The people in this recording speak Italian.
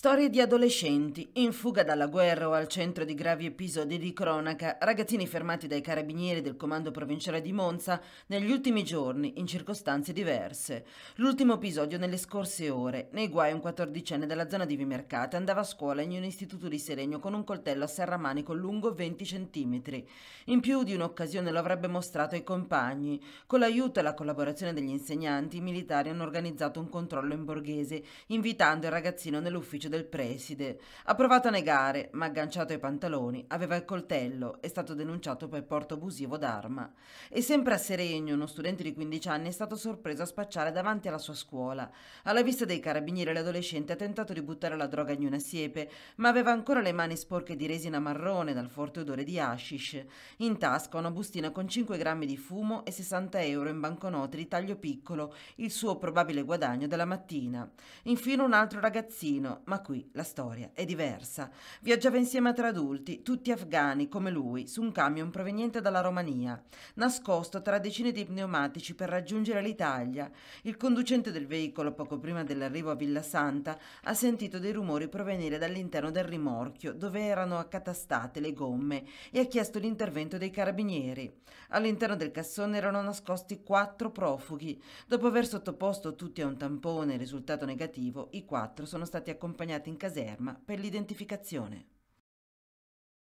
Storie di adolescenti in fuga dalla guerra o al centro di gravi episodi di cronaca, ragazzini fermati dai carabinieri del comando provinciale di Monza negli ultimi giorni in circostanze diverse. L'ultimo episodio nelle scorse ore. Nei guai un quattordicenne della zona di Vimercate andava a scuola in un istituto di Serenio con un coltello a serramanico lungo 20 cm. In più di un'occasione lo avrebbe mostrato ai compagni. Con l'aiuto e la collaborazione degli insegnanti, i militari hanno organizzato un controllo in borghese, invitando il ragazzino nell'ufficio voce del preside. Ha provato a negare, ma agganciato ai pantaloni, aveva il coltello, è stato denunciato per porto abusivo d'arma. E sempre a Seregno, uno studente di 15 anni è stato sorpreso a spacciare davanti alla sua scuola. Alla vista dei carabinieri l'adolescente ha tentato di buttare la droga in una siepe, ma aveva ancora le mani sporche di resina marrone dal forte odore di hashish. In tasca una bustina con 5 grammi di fumo e 60 euro in banconote di taglio piccolo, il suo probabile guadagno della mattina. Infine un altro ragazzino, ma qui la storia è diversa. Viaggiava insieme a tre adulti, tutti afghani come lui, su un camion proveniente dalla Romania, nascosto tra decine di pneumatici per raggiungere l'Italia. Il conducente del veicolo, poco prima dell'arrivo a Villa Santa, ha sentito dei rumori provenire dall'interno del rimorchio, dove erano accatastate le gomme, e ha chiesto l'intervento dei carabinieri. All'interno del cassone erano nascosti quattro profughi. Dopo aver sottoposto tutti a un tampone risultato negativo, i quattro sono stati accompagnati accompagnati in caserma per l'identificazione.